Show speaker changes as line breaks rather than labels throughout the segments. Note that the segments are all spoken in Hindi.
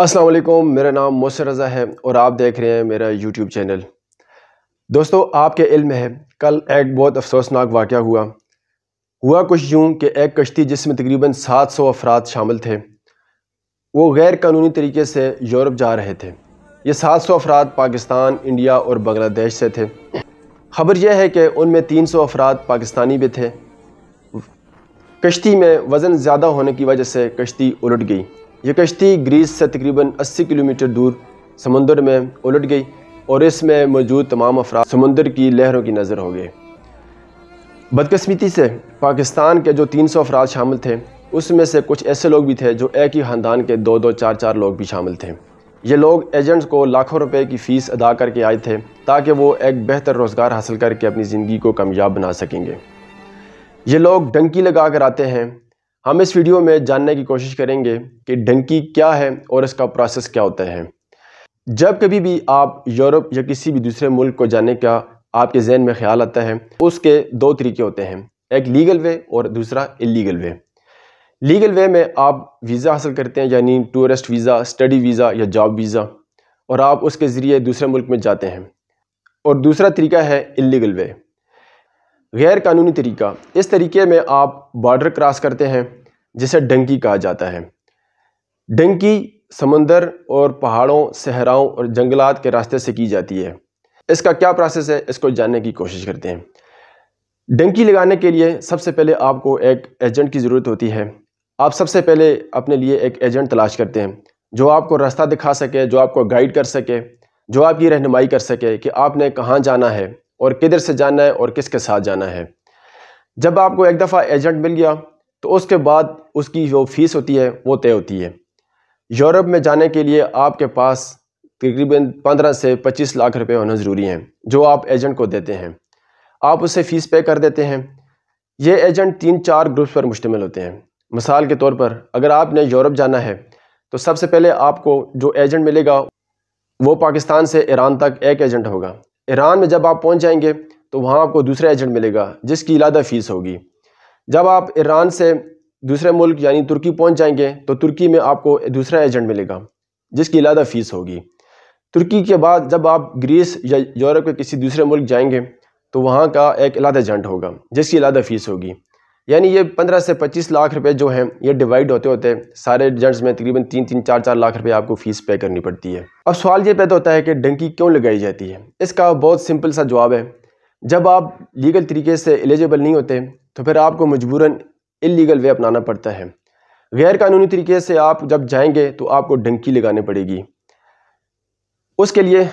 असलम मेरा नाम मोसर रज़ा है और आप देख रहे हैं मेरा यूट्यूब चैनल दोस्तों आपके इल्म है कल एक बहुत अफसोसनाक वाक़ हुआ हुआ कुछ यूँ कि एक कश्ती जिसमें तकरीबन 700 सौ अफराद शामिल थे वो गैर कानूनी तरीके से यूरोप जा रहे थे ये 700 सौ अफराद पाकिस्तान इंडिया और बांग्लादेश से थे खबर यह है कि उनमें तीन सौ अफराद पाकिस्तानी भी थे कश्ती में वज़न ज़्यादा होने की वजह से कश्ती उलट गई ये कश्ती ग्रीस से तकरीबन 80 किलोमीटर दूर समंदर में उलट गई और इसमें मौजूद तमाम अफरा समंदर की लहरों की नज़र हो गए बदकस्मती से पाकिस्तान के जो 300 सौ अफराद शामिल थे उसमें से कुछ ऐसे लोग भी थे जो एक ही ख़ानदान के दो दो चार चार लोग भी शामिल थे ये लोग एजेंट्स को लाखों रुपए की फ़ीस अदा करके आए थे ताकि वो एक बेहतर रोज़गार हासिल करके अपनी ज़िंदगी को कामयाब बना सकेंगे ये लोग डंकी लगा कर आते हैं हम इस वीडियो में जानने की कोशिश करेंगे कि डंकी क्या है और इसका प्रोसेस क्या होता है जब कभी भी आप यूरोप या किसी भी दूसरे मुल्क को जाने का आपके जहन में ख्याल आता है उसके दो तरीके होते हैं एक लीगल वे और दूसरा इलीगल वे लीगल वे में आप वीज़ा हासिल करते हैं यानी टूरिस्ट वीज़ा स्टडी वीज़ा या जॉब वीज़ा और आप उसके ज़रिए दूसरे मुल्क में जाते हैं और दूसरा तरीका है इलीगल वे गैर कानूनी तरीका इस तरीके में आप बॉर्डर क्रॉस करते हैं जिसे डंकी कहा जाता है डंकी समंदर और पहाड़ों सहराओं और जंगलात के रास्ते से की जाती है इसका क्या प्रोसेस है इसको जानने की कोशिश करते हैं डंकी लगाने के लिए सबसे पहले आपको एक एजेंट की ज़रूरत होती है आप सबसे पहले अपने लिए एक एजेंट तलाश करते हैं जो आपको रास्ता दिखा सके जो आपको गाइड कर सके जो आपकी रहनुमाई कर सके कि आपने कहाँ जाना है और किधर से जाना है और किसके साथ जाना है जब आपको एक दफ़ा एजेंट मिल गया तो उसके बाद उसकी जो फ़ीस होती है वो तय होती है यूरोप में जाने के लिए आपके पास तकरीबन पंद्रह से पच्चीस लाख रुपए होना ज़रूरी हैं जो आप एजेंट को देते हैं आप उसे फ़ीस पे कर देते हैं ये एजेंट तीन चार ग्रुप्स पर मुश्तमिल होते हैं मिसाल के तौर पर अगर आपने यूरोप जाना है तो सबसे पहले आपको जो एजेंट मिलेगा वो पाकिस्तान से ईरान तक एक एजेंट होगा ईरान में जब आप पहुंच जाएंगे तो वहाँ आपको दूसरा एजेंट मिलेगा जिसकी इलादा फ़ीस होगी जब आप ईरान से दूसरे मुल्क यानी तुर्की पहुंच जाएंगे तो तुर्की में आपको दूसरा एजेंट मिलेगा जिसकी इलादा फ़ीस होगी तुर्की के बाद जब आप ग्रीस या यूरोप के किसी दूसरे मुल्क जाएंगे तो वहाँ का एक इलादा एजेंट होगा जिसकी इलादा फ़ीस होगी यानी ये पंद्रह से पच्चीस लाख रुपए जो हैं ये डिवाइड होते होते सारे एजेंट्स में तकरीबन तीन तीन चार चार लाख रुपए आपको फ़ीस पे करनी पड़ती है अब सवाल ये पैदा होता है कि डंकी क्यों लगाई जाती है इसका बहुत सिंपल सा जवाब है जब आप लीगल तरीके से एलिजिबल नहीं होते तो फिर आपको मजबूरन इलीगल वे अपनाना पड़ता है गैर कानूनी तरीके से आप जब जाएंगे तो आपको डंकी लगानी पड़ेगी उसके लिए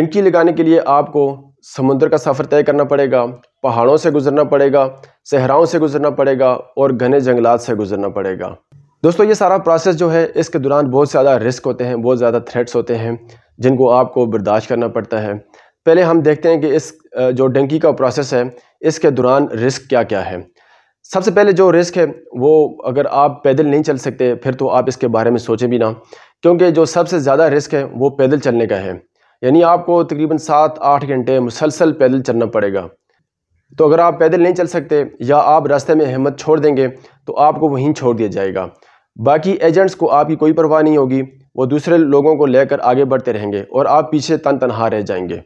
डंकी लगाने के लिए आपको समुद्र का सफ़र तय करना पड़ेगा पहाड़ों से गुजरना पड़ेगा सहराओं से गुजरना पड़ेगा और घने जंगलात से गुजरना पड़ेगा दोस्तों ये सारा प्रोसेस जो है इसके दौरान बहुत ज़्यादा रिस्क होते हैं बहुत ज़्यादा थ्रेट्स होते हैं जिनको आपको बर्दाश्त करना पड़ता है पहले हम देखते हैं कि इस जो डंकी का प्रोसेस है इसके दौरान रिस्क क्या क्या है सबसे पहले जो रिस्क है वो अगर आप पैदल नहीं चल सकते फिर तो आप इसके बारे में सोचें भी ना क्योंकि जो सबसे ज़्यादा रिस्क है वो पैदल चलने का है यानी आपको तकरीबन सात आठ घंटे मुसलसल पैदल चलना पड़ेगा तो अगर आप पैदल नहीं चल सकते या आप रास्ते में हिम्मत छोड़ देंगे तो आपको वहीं छोड़ दिया जाएगा बाकी एजेंट्स को आपकी कोई परवाह नहीं होगी वो दूसरे लोगों को लेकर आगे बढ़ते रहेंगे और आप पीछे तन तनहा रह जाएंगे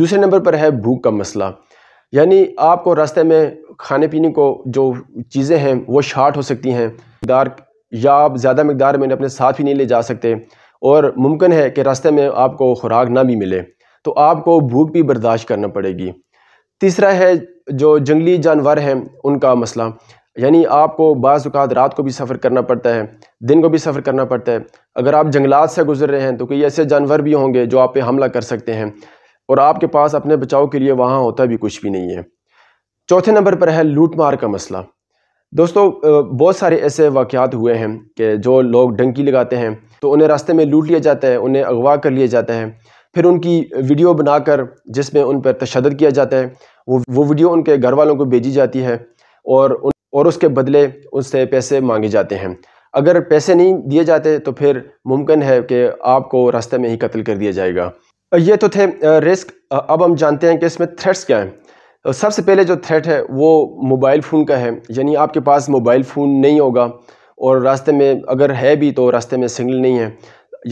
दूसरे नंबर पर है भूख का मसला यानी आपको रास्ते में खाने पीने को जो चीज़ें हैं वो शार्ट हो सकती हैं मकदार या आप ज़्यादा मकदार में अपने साथ ही नहीं ले जा सकते और मुमकिन है कि रास्ते में आपको खुराक ना भी मिले तो आपको भूख भी बर्दाश्त करना पड़ेगी तीसरा है जो जंगली जानवर हैं उनका मसला यानी आपको बाज़ात रात को भी सफ़र करना पड़ता है दिन को भी सफ़र करना पड़ता है अगर आप जंगलात से गुजर रहे हैं तो कई ऐसे जानवर भी होंगे जो आप पे हमला कर सकते हैं और आपके पास अपने बचाव के लिए वहाँ होता भी कुछ भी नहीं है चौथे नंबर पर है लूट मार का मसला दोस्तों बहुत सारे ऐसे वाक़ात हुए हैं कि जो लोग डंकी लगाते हैं तो उन्हें रास्ते में लूट लिया जाता है उन्हें अगवा कर लिया जाता है फिर उनकी वीडियो बनाकर जिसमें उन पर तशद किया जाता है वो वो वीडियो उनके घर वालों को भेजी जाती है और उन और उसके बदले उनसे पैसे मांगे जाते हैं अगर पैसे नहीं दिए जाते तो फिर मुमकिन है कि आपको रास्ते में ही कत्ल कर दिया जाएगा ये तो थे रिस्क अब हम जानते हैं कि इसमें थ्रेट्स क्या हैं तो सबसे पहले जो थ्रेट है वो मोबाइल फ़ोन का है यानी आपके पास मोबाइल फ़ोन नहीं होगा और रास्ते में अगर है भी तो रास्ते में सिग्नल नहीं है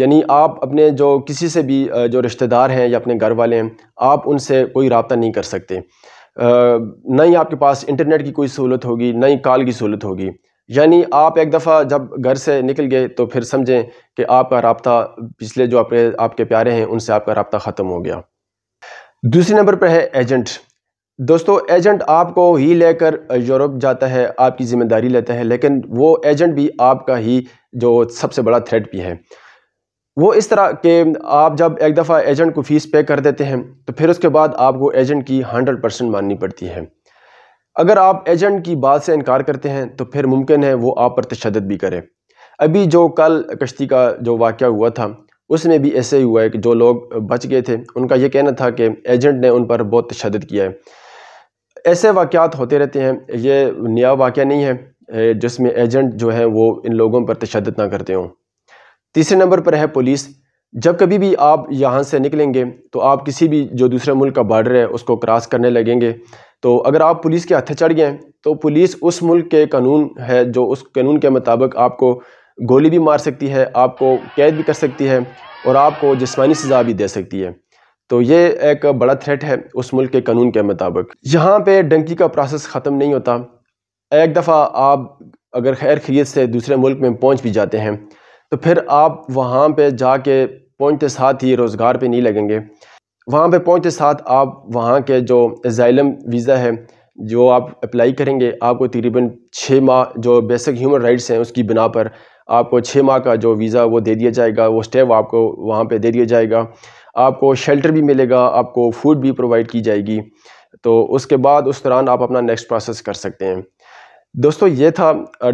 यानी आप अपने जो किसी से भी जो रिश्तेदार हैं या अपने घर वाले हैं आप उनसे कोई रबता नहीं कर सकते ना ही आपके पास इंटरनेट की कोई सहूलत होगी ना ही कॉल की सहूलत होगी यानी आप एक दफ़ा जब घर से निकल गए तो फिर समझें कि आपका रबता पिछले जो आपके आपके प्यारे हैं उनसे आपका रबता ख़त्म हो गया दूसरे नंबर पर है एजेंट दोस्तों एजेंट आपको ही लेकर यूरोप जाता है आपकी ज़िम्मेदारी लेता है लेकिन वो एजेंट भी आपका ही जो सबसे बड़ा थ्रेट भी है वो इस तरह के आप जब एक दफ़ा एजेंट को फ़ीस पे कर देते हैं तो फिर उसके बाद आपको एजेंट की हंड्रेड परसेंट माननी पड़ती है अगर आप एजेंट की बात से इनकार करते हैं तो फिर मुमकिन है वो आप पर तशद भी करे अभी जो कल कश्ती का जो वाक़ हुआ था उसमें भी ऐसे ही हुआ है कि जो लोग बच गए थे उनका ये कहना था कि एजेंट ने उन पर बहुत तशद किया है ऐसे वाक़ात होते रहते हैं ये नया वाक़ नहीं है जिसमें एजेंट जो है वो इन लोगों पर तशद ना करते हों तीसरे नंबर पर है पुलिस जब कभी भी आप यहाँ से निकलेंगे तो आप किसी भी जो दूसरे मुल्क का बॉर्डर है उसको क्रॉस करने लगेंगे तो अगर आप पुलिस के हाथे चढ़ गए तो पुलिस उस मुल्क के कानून है जो उस कानून के मुताबिक आपको गोली भी मार सकती है आपको कैद भी कर सकती है और आपको जिसमानी सज़ा भी दे सकती है तो ये एक बड़ा थ्रेट है उस मुल्क के कानून के मुताबिक यहाँ पे डंकी का प्रोसेस ख़त्म नहीं होता एक दफ़ा आप अगर खैर खरीत से दूसरे मुल्क में पहुँच भी जाते हैं तो फिर आप वहाँ पे जाके पहुँचते साथ ही रोज़गार पे नहीं लगेंगे वहाँ पे पहुँचते साथ आप वहाँ के जो जैलम वीज़ा है जो आप अप्लाई करेंगे आपको तकरीबन छः माह जो बेसिक ह्यूमन राइट्स हैं उसकी बिना पर आपको छः माह का जो वीज़ा वो दे दिया जाएगा वो स्टेप आपको वहाँ पे दे दिया जाएगा आपको शेल्टर भी मिलेगा आपको फूड भी प्रोवाइड की जाएगी तो उसके बाद उस दौरान आप अपना नेक्स्ट प्रोसेस कर सकते हैं दोस्तों ये था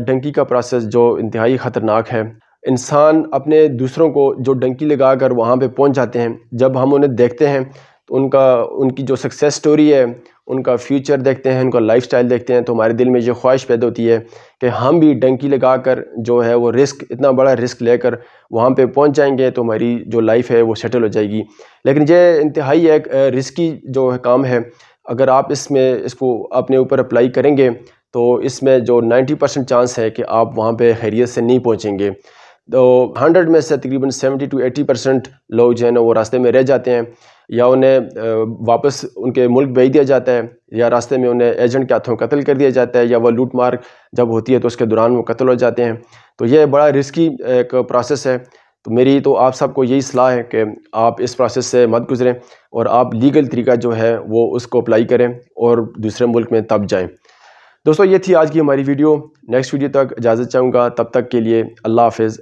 डंकी का प्रोसेस जो इंतहाई ख़तरनाक है इंसान अपने दूसरों को जो डंकी लगा कर वहाँ पर पहुँच जाते हैं जब हम उन्हें देखते हैं तो उनका उनकी जो सक्सेस स्टोरी है उनका फ्यूचर देखते हैं उनका लाइफ स्टाइल देखते हैं तो हमारे दिल में ये ख्वाहिश पैदा होती है कि हम भी डंकी लगा कर जो है वो रिस्क इतना बड़ा रिस्क लेकर वहाँ पे पहुँच जाएंगे तो हमारी जो लाइफ है वो सेटल हो जाएगी लेकिन ये इंतहाई एक रिस्की जो है काम है अगर आप इसमें इसको अपने ऊपर अप्लाई करेंगे तो इसमें जो नाइन्टी परसेंट चांस है कि आप वहाँ पर खैरियत से नहीं पहुँचेंगे तो हंड्रेड में से तकरीबन सेवेंटी टू एटी परसेंट लोग जो है ना वो रास्ते में रह जाते हैं या उन्हें वापस उनके मुल्क भेज दिया जाता है या रास्ते में उन्हें एजेंट के हाथों कत्ल कर दिया जाता है या वह लूट मार जब होती है तो उसके दौरान वो कत्ल हो जाते हैं तो यह बड़ा रिस्की एक प्रोसेस है तो मेरी तो आप सबको यही सलाह है कि आप इस प्रोसेस से मत गुजरें और आप लीगल तरीका जो है वो उसको अप्लाई करें और दूसरे मुल्क में तब जाएँ दोस्तों ये थी आज की हमारी वीडियो नेक्स्ट वीडियो तक इजाज़त चाहूँगा तब तक के लिए अल्लाह हाफिज़